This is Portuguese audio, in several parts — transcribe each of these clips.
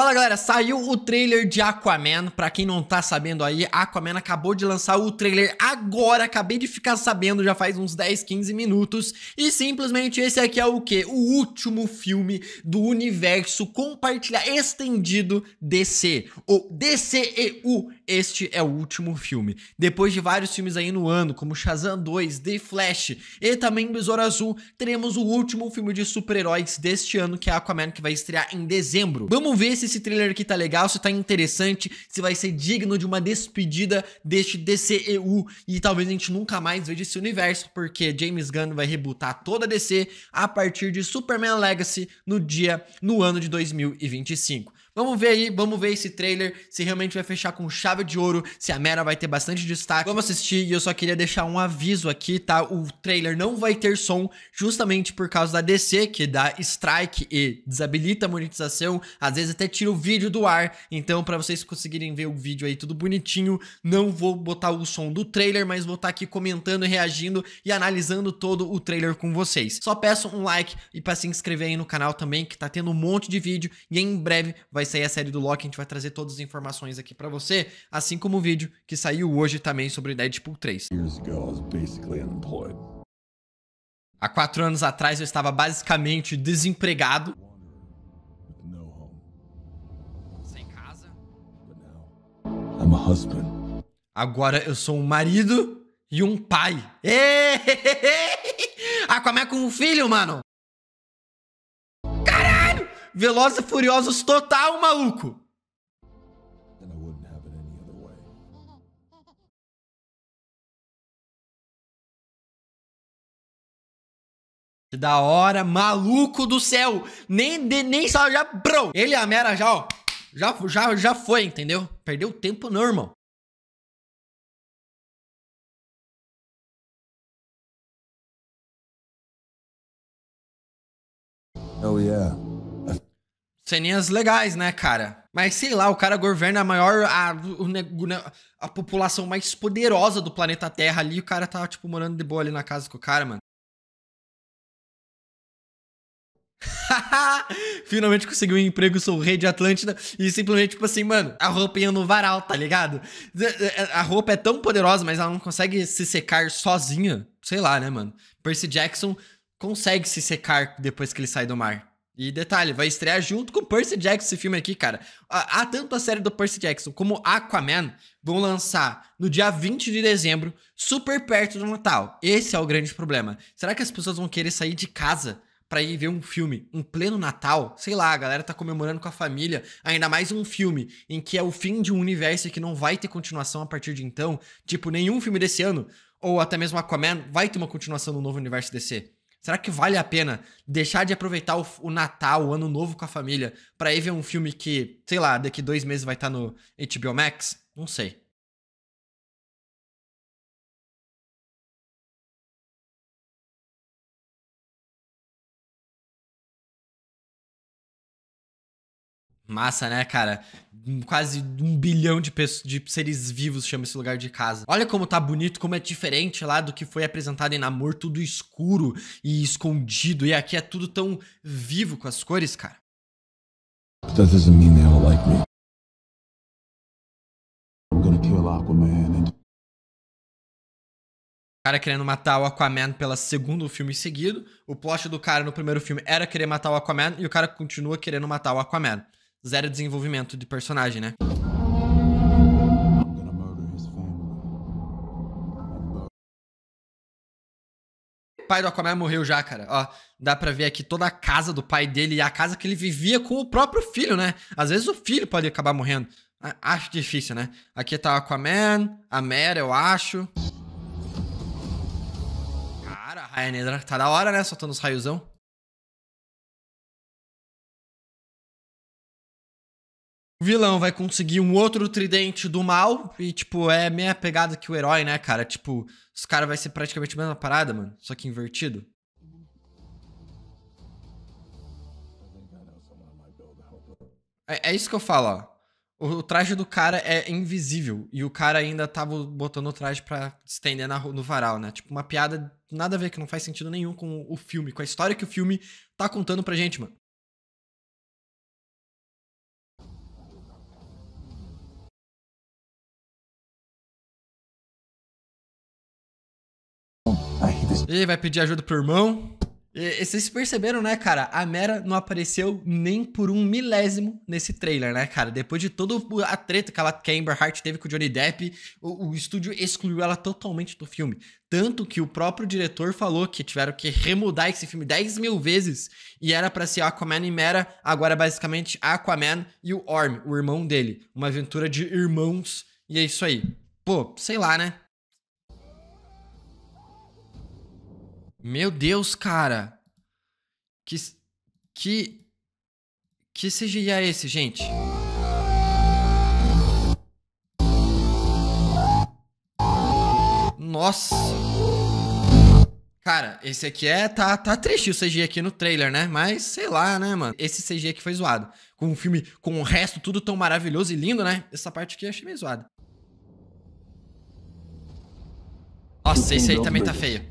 Fala galera, saiu o trailer de Aquaman. Pra quem não tá sabendo aí, Aquaman acabou de lançar o trailer agora. Acabei de ficar sabendo já faz uns 10, 15 minutos. E simplesmente esse aqui é o que? O último filme do universo compartilhar estendido DC. O DCEU. Este é o último filme. Depois de vários filmes aí no ano, como Shazam 2, The Flash e também Besouro Azul, teremos o último filme de super-heróis deste ano, que é Aquaman, que vai estrear em dezembro. Vamos ver se esse trailer aqui tá legal, se tá interessante, se vai ser digno de uma despedida deste DCEU e talvez a gente nunca mais veja esse universo, porque James Gunn vai rebutar toda a DC a partir de Superman Legacy no dia, no ano de 2025. Vamos ver aí, vamos ver esse trailer, se realmente vai fechar com chave de ouro, se a Mera vai ter bastante destaque. Vamos assistir e eu só queria deixar um aviso aqui, tá? O trailer não vai ter som justamente por causa da DC, que dá strike e desabilita a monetização, às vezes até tira o vídeo do ar. Então, para vocês conseguirem ver o vídeo aí tudo bonitinho, não vou botar o som do trailer, mas vou estar tá aqui comentando reagindo e analisando todo o trailer com vocês. Só peço um like e para se inscrever aí no canal também, que tá tendo um monte de vídeo e em breve vai sair é a série do Loki, a gente vai trazer todas as informações aqui para você, assim como o vídeo que saiu hoje também sobre Deadpool 3. Há quatro anos atrás eu estava basicamente desempregado. Sem casa. Agora eu sou um marido e um pai. Aquaman ah, com é um filho, mano! Velozes e Furiosos total, maluco! Da hora, maluco do céu! Nem, de, nem só já, bro! Ele e a Mera já, ó, já, já, já foi, entendeu? Perdeu tempo não, irmão. Oh yeah. Ceninhas legais, né, cara? Mas sei lá, o cara governa a maior. A, a população mais poderosa do planeta Terra ali. O cara tá, tipo, morando de boa ali na casa com o cara, mano. Finalmente consegui um emprego, sou o rei de Atlântida. E simplesmente, tipo assim, mano, a roupinha no varal, tá ligado? É, a roupa é tão poderosa, mas ela não consegue se secar sozinha. Sei lá, né, mano? Percy Jackson consegue se secar depois que ele sai do mar. E detalhe, vai estrear junto com Percy Jackson esse filme aqui, cara. Há tanto a série do Percy Jackson como Aquaman vão lançar no dia 20 de dezembro, super perto do Natal. Esse é o grande problema. Será que as pessoas vão querer sair de casa para ir ver um filme em pleno Natal, sei lá, a galera tá comemorando com a família, ainda mais um filme em que é o fim de um universo e que não vai ter continuação a partir de então, tipo, nenhum filme desse ano, ou até mesmo Aquaman, vai ter uma continuação no novo universo DC. Será que vale a pena deixar de aproveitar o, o Natal, o Ano Novo com a família, para ir ver um filme que, sei lá, daqui dois meses vai estar tá no HBO Max? Não sei. Massa, né, cara? Quase um bilhão de, pessoas, de seres vivos chama esse lugar de casa. Olha como tá bonito, como é diferente lá do que foi apresentado em Namor, tudo escuro e escondido. E aqui é tudo tão vivo com as cores, cara. That doesn't mean they all like me. I'm gonna kill Aquaman and... O cara querendo matar o Aquaman pela segundo filme seguido. O plot do cara no primeiro filme era querer matar o Aquaman e o cara continua querendo matar o Aquaman zero desenvolvimento de personagem, né? pai do Aquaman morreu já, cara. Ó, dá pra ver aqui toda a casa do pai dele e a casa que ele vivia com o próprio filho, né? Às vezes o filho pode acabar morrendo. Acho difícil, né? Aqui tá o Aquaman, a Mera, eu acho. Cara, a Rainha tá da hora, né? Soltando os raiozão. o vilão vai conseguir um outro tridente do mal. E, tipo, é a mesma pegada que o herói, né, cara? Tipo, os caras vai ser praticamente a mesma parada, mano. Só que invertido. É, é isso que eu falo, ó. O traje do cara é invisível e o cara ainda tava botando o traje pra estender na, no varal, né? Tipo, uma piada nada a ver, que não faz sentido nenhum com o filme, com a história que o filme tá contando pra gente, mano. Ele vai pedir ajuda pro irmão. E, vocês perceberam, né, cara? A Mera não apareceu nem por um milésimo nesse trailer, né, cara? Depois de toda a treta que, ela, que a Amber Hart teve com o Johnny Depp, o, o estúdio excluiu ela totalmente do filme. Tanto que o próprio diretor falou que tiveram que remudar esse filme 10 mil vezes e era para ser Aquaman e Mera, agora é basicamente Aquaman e o Orm, o irmão dele. Uma aventura de irmãos, e é isso aí. Pô, sei lá, né? Meu Deus, cara. Que. Que. Que CGI é esse, gente? Nossa. Cara, esse aqui é. Tá, tá triste o CGI aqui no trailer, né? Mas sei lá, né, mano? Esse CGI aqui foi zoado. Com o filme, com o resto tudo tão maravilhoso e lindo, né? Essa parte aqui eu achei meio zoada. Nossa, esse aí também tá feio.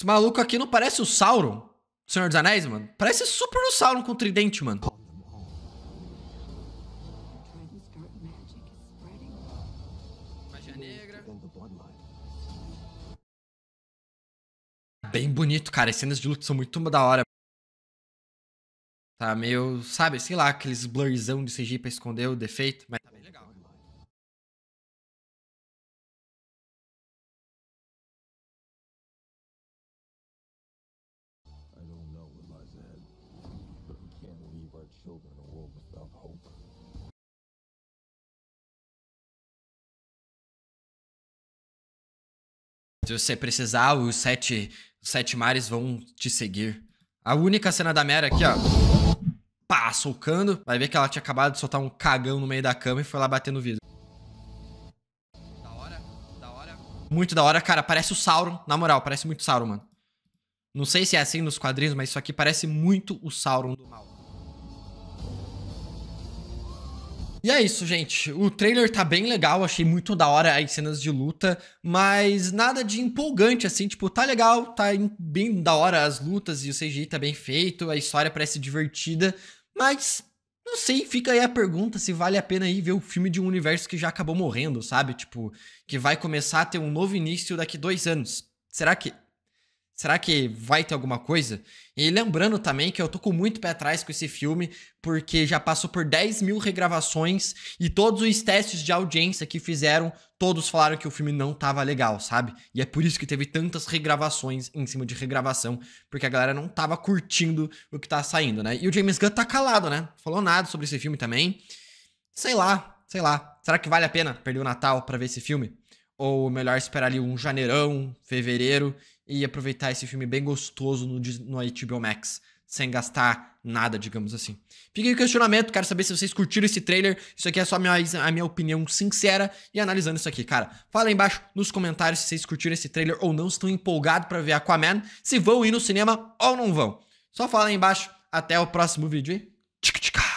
Esse maluco aqui não parece o Sauron? Senhor dos Anéis, mano? Parece super o Sauron com o tridente, mano. Bem bonito, cara. As cenas de luta são muito da hora. Tá meio, sabe, sei lá, aqueles blurzão de CG pra esconder o defeito, mas... Se você precisar, os sete, os sete mares vão te seguir. A única cena da Mera aqui, ó. Pá, socando. Vai ver que ela tinha acabado de soltar um cagão no meio da cama e foi lá bater no vidro. Da hora, da hora. Muito da hora, cara. Parece o Sauron. Na moral, parece muito Sauron, mano. Não sei se é assim nos quadrinhos, mas isso aqui parece muito o Sauron do mal. E é isso, gente. O trailer tá bem legal, achei muito da hora as cenas de luta, mas nada de empolgante, assim, tipo, tá legal, tá bem da hora as lutas e o CGI tá bem feito, a história parece divertida, mas não sei, fica aí a pergunta se vale a pena ir ver o filme de um universo que já acabou morrendo, sabe? Tipo, que vai começar a ter um novo início daqui dois anos. Será que Será que vai ter alguma coisa? E lembrando também que eu tô com muito pé atrás com esse filme, porque já passou por 10 mil regravações e todos os testes de audiência que fizeram, todos falaram que o filme não tava legal, sabe? E é por isso que teve tantas regravações em cima de regravação, porque a galera não tava curtindo o que tá saindo, né? E o James Gunn tá calado, né? Falou nada sobre esse filme também. Sei lá, sei lá. Será que vale a pena perder o Natal para ver esse filme? Ou melhor esperar ali um janeirão, fevereiro e aproveitar esse filme bem gostoso no, no HBO Max, sem gastar nada, digamos assim. Fiquei o questionamento, quero saber se vocês curtiram esse trailer. Isso aqui é só a minha, a minha opinião sincera e analisando isso aqui, cara. Fala aí embaixo nos comentários se vocês curtiram esse trailer ou não, se estão empolgados para ver Aquaman, se vão ir no cinema ou não vão. Só fala aí embaixo. Até o próximo vídeo e tchic tchic.